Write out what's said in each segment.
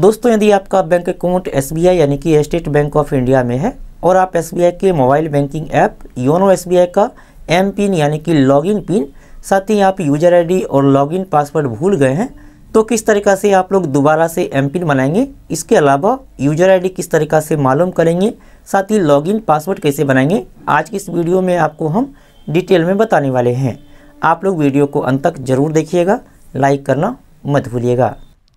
दोस्तों यदि आपका बैंक अकाउंट एस यानी कि स्टेट बैंक ऑफ इंडिया में है और आप एस के मोबाइल बैंकिंग ऐप योनो एस का एम पिन यानी कि लॉगिन पिन साथ ही आप यूजर आईडी और लॉगिन पासवर्ड भूल गए हैं तो किस तरीका से आप लोग दोबारा से एम पिन बनाएंगे इसके अलावा यूजर आईडी किस तरीका से मालूम करेंगे साथ ही लॉगिन पासवर्ड कैसे बनाएंगे आज की इस वीडियो में आपको हम डिटेल में बताने वाले हैं आप लोग वीडियो को अंत तक ज़रूर देखिएगा लाइक करना मत भूलिएगा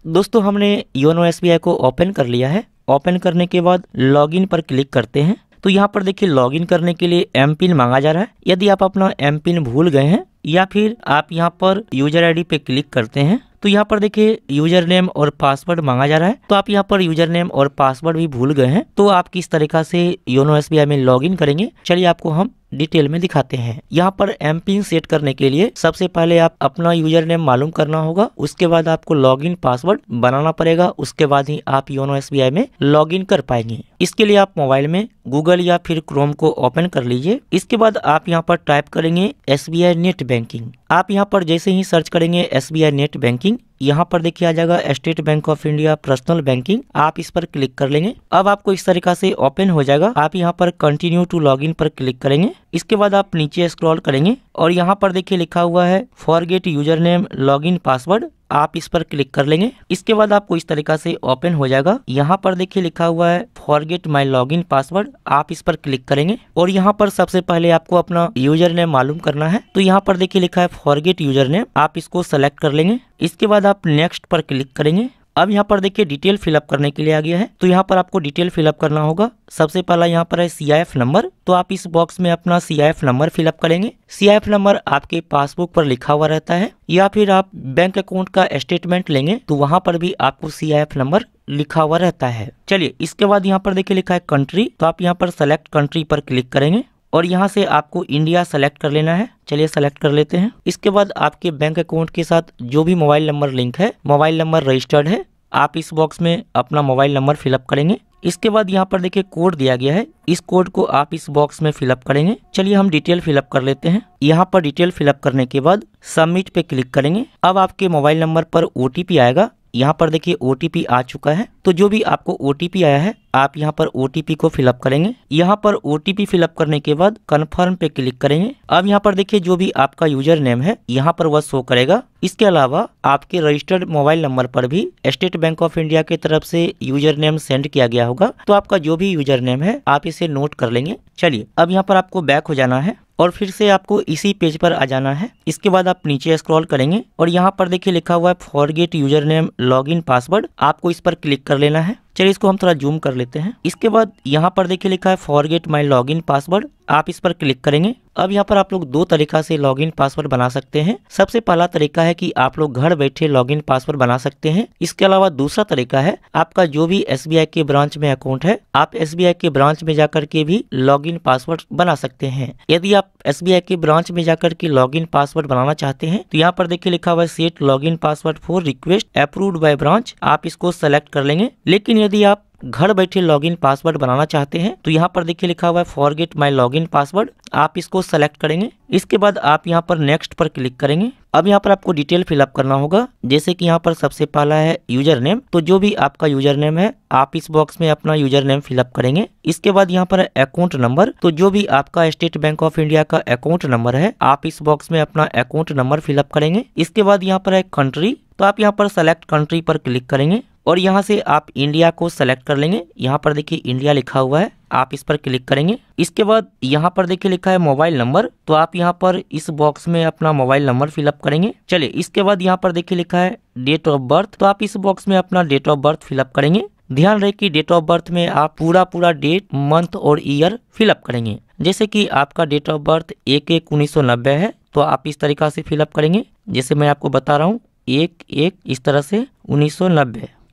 दोस्तों हमने योनो एस को ओपन कर लिया है ओपन करने के बाद लॉगिन पर क्लिक करते हैं तो यहाँ पर देखिए लॉगिन करने के लिए एम पिन मांगा जा रहा है यदि आप अपना एम पिन भूल गए हैं या फिर आप यहाँ पर यूजर आईडी पे क्लिक करते हैं तो यहाँ पर देखिए यूजर नेम और पासवर्ड मांगा जा रहा है तो आप यहाँ पर यूजर नेम और पासवर्ड भी भूल गए हैं तो आप किस तरीका से योनो एस में लॉग इन करेंगे चलिए आपको हम डिटेल में दिखाते हैं यहाँ पर एम पिन सेट करने के लिए सबसे पहले आप अपना यूजर नेम मालूम करना होगा उसके बाद आपको लॉगिन पासवर्ड बनाना पड़ेगा उसके बाद ही आप योनो एस में लॉगिन कर पाएंगे इसके लिए आप मोबाइल में गूगल या फिर क्रोम को ओपन कर लीजिए इसके बाद आप यहाँ पर टाइप करेंगे एस नेट बैंकिंग आप यहाँ पर जैसे ही सर्च करेंगे एस नेट बैंकिंग यहाँ पर देखिए आ जाएगा State Bank of India personal banking आप इस पर क्लिक कर लेंगे अब आपको इस तरीका से ओपन हो जाएगा आप यहाँ पर कंटिन्यू टू लॉग पर क्लिक करेंगे इसके बाद आप नीचे स्क्रॉल करेंगे और यहाँ पर देखिए लिखा हुआ है forget username log in password आप इस पर क्लिक कर लेंगे इसके बाद आपको इस तरीका से ओपन हो जाएगा यहाँ पर देखिए लिखा हुआ है forget my log in password आप इस पर क्लिक करेंगे और यहाँ पर सबसे पहले आपको अपना यूजर नेम मालूम करना है तो यहाँ पर देखिए लिखा है फॉरगेट यूजर नेम आप इसको सेलेक्ट कर लेंगे इसके बाद आप नेक्स्ट पर क्लिक करेंगे अब यहाँ पर देखिए डिटेल फिलअप करने के लिए आ गया है तो यहाँ पर आपको डिटेल फिलअप करना होगा सबसे पहला यहाँ पर है सी नंबर तो आप इस बॉक्स में अपना सी नंबर फिलअप करेंगे सी नंबर आपके पासबुक पर लिखा हुआ रहता है या फिर आप बैंक अकाउंट का स्टेटमेंट लेंगे तो वहाँ पर भी आपको सी नंबर लिखा हुआ रहता है चलिए इसके बाद यहाँ पर देखिए लिखा है कंट्री तो आप यहाँ पर सेलेक्ट कंट्री पर क्लिक करेंगे और यहाँ से आपको इंडिया सेलेक्ट कर लेना है चलिए सेलेक्ट कर लेते हैं इसके बाद आपके बैंक अकाउंट के साथ जो भी मोबाइल नंबर लिंक है मोबाइल नंबर रजिस्टर्ड है आप इस बॉक्स में अपना मोबाइल नंबर फिलअप करेंगे इसके बाद यहाँ पर देखिए कोड दिया गया है इस कोड को आप इस बॉक्स में फिलअप करेंगे चलिए हम डिटेल फिलअप कर लेते हैं यहाँ पर डिटेल फिलअप करने के बाद सबमिट पे क्लिक करेंगे अब आपके मोबाइल नंबर पर ओ आएगा यहाँ पर देखिए ओ आ चुका है तो जो भी आपको ओ आया है आप यहाँ पर ओ को फिलअप करेंगे यहाँ पर ओ फिलअप करने के बाद कन्फर्म पे क्लिक करेंगे अब यहाँ पर देखिए जो भी आपका यूजर नेम है यहाँ पर वह शो करेगा इसके अलावा आपके रजिस्टर्ड मोबाइल नंबर पर भी स्टेट बैंक ऑफ इंडिया की तरफ से यूजर नेम सेंड किया गया होगा तो आपका जो भी यूजर नेम है आप इसे नोट कर लेंगे चलिए अब यहाँ पर आपको बैक हो जाना है और फिर से आपको इसी पेज पर आ जाना है इसके बाद आप नीचे स्क्रॉल करेंगे और यहाँ पर देखिए लिखा हुआ है forget username log in password आपको इस पर क्लिक कर लेना है चलिए इसको हम थोड़ा जूम कर लेते हैं इसके बाद यहाँ पर देखिए लिखा है forget my log in password आप इस पर क्लिक करेंगे अब यहाँ पर आप लोग दो तरीका से लॉगिन पासवर्ड बना सकते हैं सबसे पहला तरीका है कि आप लोग घर बैठे लॉगिन पासवर्ड बना सकते हैं इसके अलावा दूसरा तरीका है आपका जो भी एस के ब्रांच में अकाउंट है आप एस के ब्रांच में जाकर के भी लॉगिन पासवर्ड बना सकते हैं यदि आप एस के ब्रांच में जाकर के इन पासवर्ड बनाना चाहते हैं तो यहाँ पर देखिए लिखा हुआ set set in password for request approve by branch आप इसको सेलेक्ट कर लेंगे लेकिन यदि आप घर बैठे लॉगिन पासवर्ड बनाना चाहते हैं तो यहाँ पर देखिए लिखा हुआ है फॉरगेट माई लॉगिन पासवर्ड आप इसको सेलेक्ट करेंगे इसके बाद आप यहाँ पर नेक्स्ट पर क्लिक करेंगे अब यहाँ पर आपको डिटेल फिलअप करना होगा जैसे कि यहाँ पर सबसे पहला है यूजर नेम तो जो भी आपका यूजर नेम है आप इस बॉक्स में अपना यूजर नेम फिलअप करेंगे इसके बाद यहाँ पर अकाउंट नंबर तो जो भी आपका स्टेट बैंक ऑफ इंडिया का अकाउंट नंबर है आप इस बॉक्स में अपना अकाउंट नंबर फिलअप करेंगे इसके बाद यहाँ पर है कंट्री तो आप यहाँ पर सेलेक्ट कंट्री पर क्लिक करेंगे और यहाँ से आप इंडिया को सेलेक्ट कर लेंगे यहाँ पर देखिए इंडिया लिखा हुआ है आप इस पर क्लिक करेंगे इसके बाद यहाँ पर देखिए लिखा है मोबाइल नंबर तो आप यहाँ पर इस बॉक्स में अपना मोबाइल नंबर फिलअप करेंगे चलिए इसके बाद यहाँ पर देखिए लिखा है डेट ऑफ बर्थ तो आप इस बॉक्स में अपना डेट ऑफ बर्थ फिलअप करेंगे ध्यान रहे कि डेट ऑफ बर्थ में आप पूरा पूरा डेट मंथ और ईयर फिलअप करेंगे जैसे कि आपका डेट ऑफ बर्थ एक एक उन्नीस है तो आप इस तरीका से फिलअप करेंगे जैसे मैं आपको बता रहा हूँ एक एक इस तरह से उन्नीस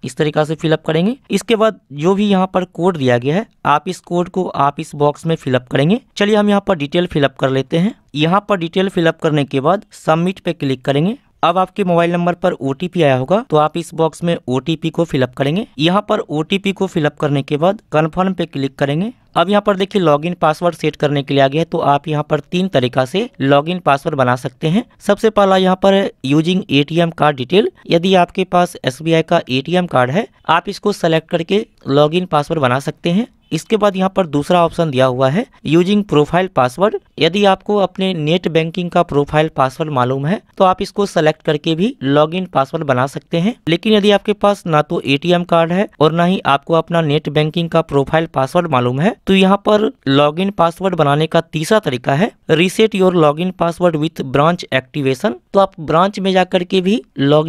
इस तरीका से फिलअप करेंगे इसके बाद जो भी यहाँ पर कोड दिया गया है आप इस कोड को आप इस बॉक्स में फिलअप करेंगे चलिए हम यहाँ पर डिटेल फिलअप कर लेते हैं यहाँ पर डिटेल फिलअप करने के बाद सबमिट पे क्लिक करेंगे अब आपके मोबाइल नंबर पर ओटीपी आया होगा तो आप इस बॉक्स में ओ को फिलअप करेंगे यहाँ पर ओटीपी को फिलअप करने के बाद कन्फर्म पे क्लिक करेंगे अब यहाँ पर देखिए लॉगिन पासवर्ड सेट करने के लिए आ गया है तो आप यहाँ पर तीन तरीका से लॉगिन पासवर्ड बना सकते हैं सबसे पहला यहाँ पर यूजिंग एटीएम कार्ड डिटेल यदि आपके पास एसबीआई का एटीएम कार्ड है आप इसको सेलेक्ट करके लॉगिन पासवर्ड बना सकते हैं इसके बाद यहाँ पर दूसरा ऑप्शन दिया हुआ है यूजिंग प्रोफाइल पासवर्ड यदि आपको अपने नेट बैंकिंग का प्रोफाइल पासवर्ड मालूम है तो आप इसको सेलेक्ट करके भी लॉगिन पासवर्ड बना सकते हैं लेकिन यदि आपके पास ना तो एटीएम कार्ड है और ना ही आपको अपना नेट बैंकिंग का प्रोफाइल पासवर्ड मालूम है तो यहाँ पर इन पासवर्ड बनाने का तीसरा तरीका है reset your in password with branch activation तो आप ब्रांच में जाकर के भी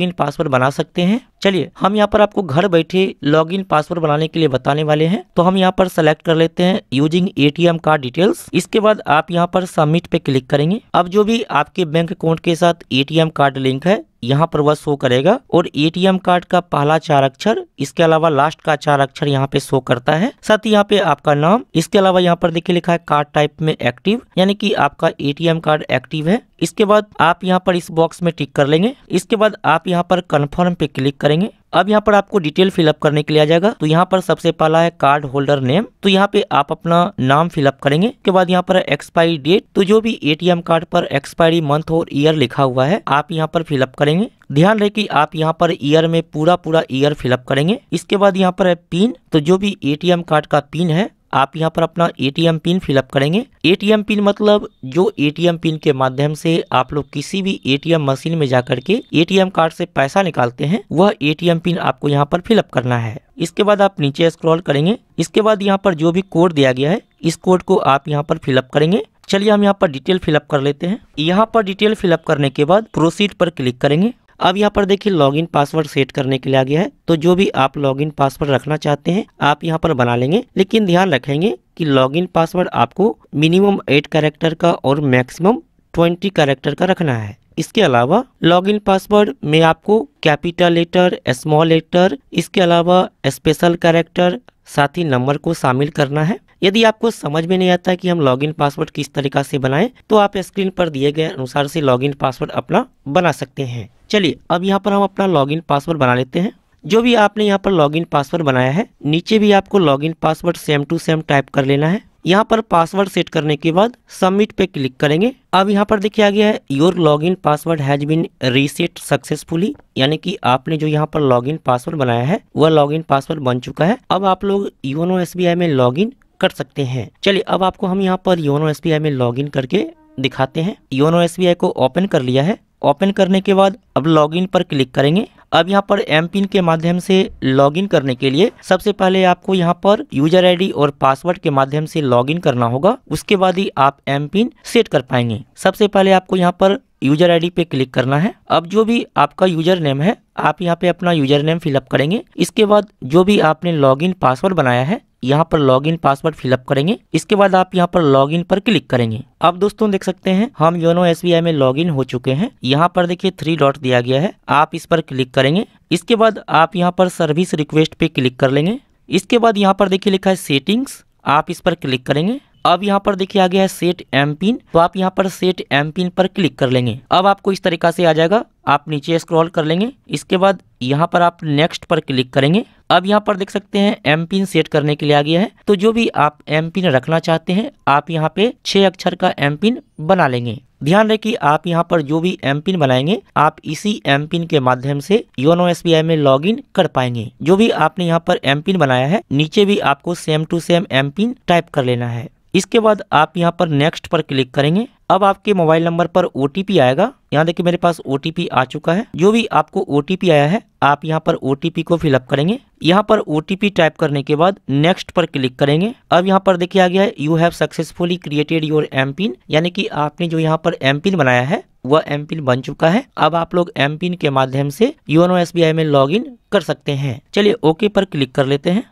इन पासवर्ड बना सकते हैं चलिए हम यहाँ पर आपको घर बैठे लॉगिन पासवर्ड बनाने के लिए बताने वाले हैं तो हम यहाँ पर सेलेक्ट कर लेते हैं यूजिंग एटीएम कार्ड डिटेल्स इसके बाद आप यहाँ पर सबमिट पे क्लिक करेंगे अब जो भी आपके बैंक अकाउंट के साथ एटीएम कार्ड लिंक है यहाँ पर वह शो करेगा और एटीएम कार्ड का पहला चार अक्षर इसके अलावा लास्ट का चार अक्षर यहाँ पे शो करता है साथ ही यहाँ पे आपका नाम इसके अलावा यहाँ पर देखिए लिखा है कार्ड टाइप में एक्टिव यानी कि आपका एटीएम कार्ड एक्टिव है इसके बाद आप यहाँ पर इस बॉक्स में टिक कर लेंगे इसके बाद आप यहाँ पर कन्फर्म पे क्लिक करेंगे अब यहाँ पर आपको डिटेल फिलअप करने के लिए आ जाएगा तो यहाँ पर सबसे पहला है कार्ड होल्डर नेम तो यहाँ पे आप अपना नाम फिलअप करेंगे उसके बाद यहाँ पर एक्सपायरी डेट तो जो भी एटीएम कार्ड पर एक्सपायरी मंथ और ईयर लिखा हुआ है आप यहाँ पर फिलअप करेंगे ध्यान रहे कि आप यहाँ पर ईयर में पूरा पूरा ईयर फिलअप करेंगे इसके बाद यहाँ पर है पिन तो जो भी एटीएम कार्ड का पिन है आप यहाँ पर अपना एटीएम पिन फिलअप करेंगे एटीएम पिन मतलब जो एटीएम पिन के माध्यम से आप लोग किसी भी एटीएम मशीन में जाकर के एटीएम कार्ड से पैसा निकालते हैं वह एटीएम पिन आपको यहाँ पर फिलअप करना है इसके बाद आप नीचे स्क्रॉल करेंगे इसके बाद यहाँ पर जो भी कोड दिया गया है इस कोड को आप यहाँ पर फिलअप करेंगे चलिए हम यहाँ पर डिटेल फिलअप कर लेते हैं यहाँ पर डिटेल फिलअप करने के बाद प्रोसीड पर क्लिक करेंगे अब यहाँ पर देखिए लॉगिन पासवर्ड सेट करने के लिए आ गया है तो जो भी आप लॉगिन पासवर्ड रखना चाहते हैं आप यहाँ पर बना लेंगे लेकिन ध्यान रखेंगे कि लॉगिन पासवर्ड आपको मिनिमम एट कैरेक्टर का और मैक्सिमम ट्वेंटी कैरेक्टर का रखना है इसके अलावा लॉगिन पासवर्ड में आपको कैपिटल लेटर स्मॉल लेटर इसके अलावा स्पेशल कैरेक्टर साथ ही नंबर को शामिल करना है यदि आपको समझ में नहीं आता कि हम लॉगिन पासवर्ड किस तरीका से बनाएं तो आप स्क्रीन पर दिए गए अनुसार से लॉगिन पासवर्ड अपना बना सकते हैं चलिए अब यहाँ पर हम अपना लॉगिन पासवर्ड बना लेते हैं जो भी आपने यहाँ पर लॉगिन पासवर्ड बनाया है नीचे भी आपको login password same to same type कर लेना है यहाँ पर पासवर्ड सेट करने के बाद सबमिट पे क्लिक करेंगे अब यहाँ पर देखिए आ गया है your login password has been reset successfully यानी कि आपने जो यहाँ पर लॉगिन पासवर्ड बनाया है वह लॉगिन पासवर्ड बन चुका है अब आप लोग योनो एस में लॉगिन कर सकते हैं चलिए अब आपको हम यहाँ पर योनो एस में लॉग करके दिखाते हैं योनो एस को ओपन कर लिया है ओपन करने के बाद अब लॉगिन पर क्लिक करेंगे अब यहाँ पर एम पिन के माध्यम से लॉगिन करने के लिए सबसे पहले आपको यहाँ पर यूजर आईडी और पासवर्ड के माध्यम से लॉगिन करना होगा उसके बाद ही आप एम पिन सेट कर पाएंगे सबसे पहले आपको यहाँ पर यूजर आईडी पे क्लिक करना है अब जो भी आपका यूजर नेम है आप यहाँ पे अपना यूजर नेम फिलअप करेंगे इसके बाद जो भी आपने लॉगिन पासवर्ड बनाया है यहाँ पर लॉग इन पासवर्ड फिलअप करेंगे इसके बाद आप यहाँ पर लॉग इन पर क्लिक करेंगे अब दोस्तों देख सकते हैं हम योनो एस में इन हो चुके हैं यहाँ पर देखिए थ्री डॉट दिया गया है आप इस पर क्लिक करेंगे इसके बाद आप यहाँ पर सर्विस रिक्वेस्ट पे क्लिक कर लेंगे इसके बाद यहाँ पर देखिए लिखा है सेटिंग्स आप इस पर क्लिक करेंगे अब यहाँ पर देखिए आ गया है सेट एम पिन तो आप यहाँ पर सेट एम पिन पर क्लिक कर लेंगे अब आपको इस तरीका से आ जाएगा आप नीचे स्क्रॉल कर लेंगे इसके बाद यहाँ पर आप नेक्स्ट पर क्लिक करेंगे अब यहाँ पर देख सकते हैं एम पिन सेट करने के लिए आ गया है तो जो भी आप एम पिन रखना चाहते हैं आप यहाँ पे छह अक्षर का एम पिन बना लेंगे ध्यान रखिए आप यहाँ पर जो भी एम पिन बनाएंगे आप इसी एम पिन के माध्यम से योनो एस में लॉग इन कर पाएंगे जो भी आपने यहाँ पर एम पिन बनाया है नीचे भी आपको same to same M PIN type कर लेना है इसके बाद आप यहाँ पर नेक्स्ट पर क्लिक करेंगे अब आपके मोबाइल नंबर पर ओ आएगा यहाँ देखिए मेरे पास ओ आ चुका है जो भी आपको ओ आया है आप यहाँ पर ओ को फिलअप करेंगे यहाँ पर ओ टाइप करने के बाद नेक्स्ट पर क्लिक करेंगे अब यहाँ पर देखिए आ गया है you have successfully created your M PIN यानी कि आपने जो यहाँ पर एम पिन बनाया है वह एम पिन बन चुका है अब आप लोग एम पिन के माध्यम से योनो एस में लॉग कर सकते हैं चलिए ओके पर क्लिक कर लेते हैं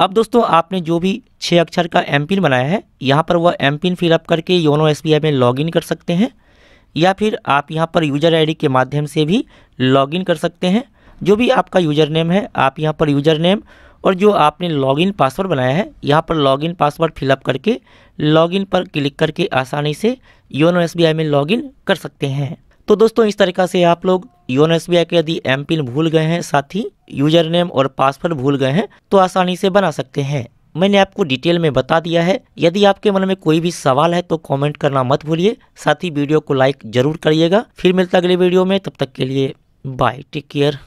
अब दोस्तों आपने जो भी छः अक्षर का एम पिन बनाया है यहाँ पर वह एम पिन फिलअप करके योनो एस में लॉगिन कर सकते हैं या फिर आप यहाँ पर यूज़र आईडी के माध्यम से भी लॉगिन कर सकते हैं जो भी आपका यूज़र नेम है आप यहाँ पर यूज़र नेम और जो आपने लॉगिन पासवर्ड बनाया है यहाँ पर लॉगिन पासवर्ड फिलअप करके लॉगिन पर क्लिक करके आसानी से योनो एस में लॉगिन कर सकते हैं तो दोस्तों इस तरीका से आप लोग योनो एस के यदि एम पिन भूल गए हैं साथ ही यूजर नेम और पासवर्ड भूल गए हैं तो आसानी से बना सकते हैं मैंने आपको डिटेल में बता दिया है यदि आपके मन में कोई भी सवाल है तो कमेंट करना मत भूलिए साथ ही वीडियो को लाइक जरूर करिएगा फिर मिलता अगले वीडियो में तब तक के लिए बाय टेक केयर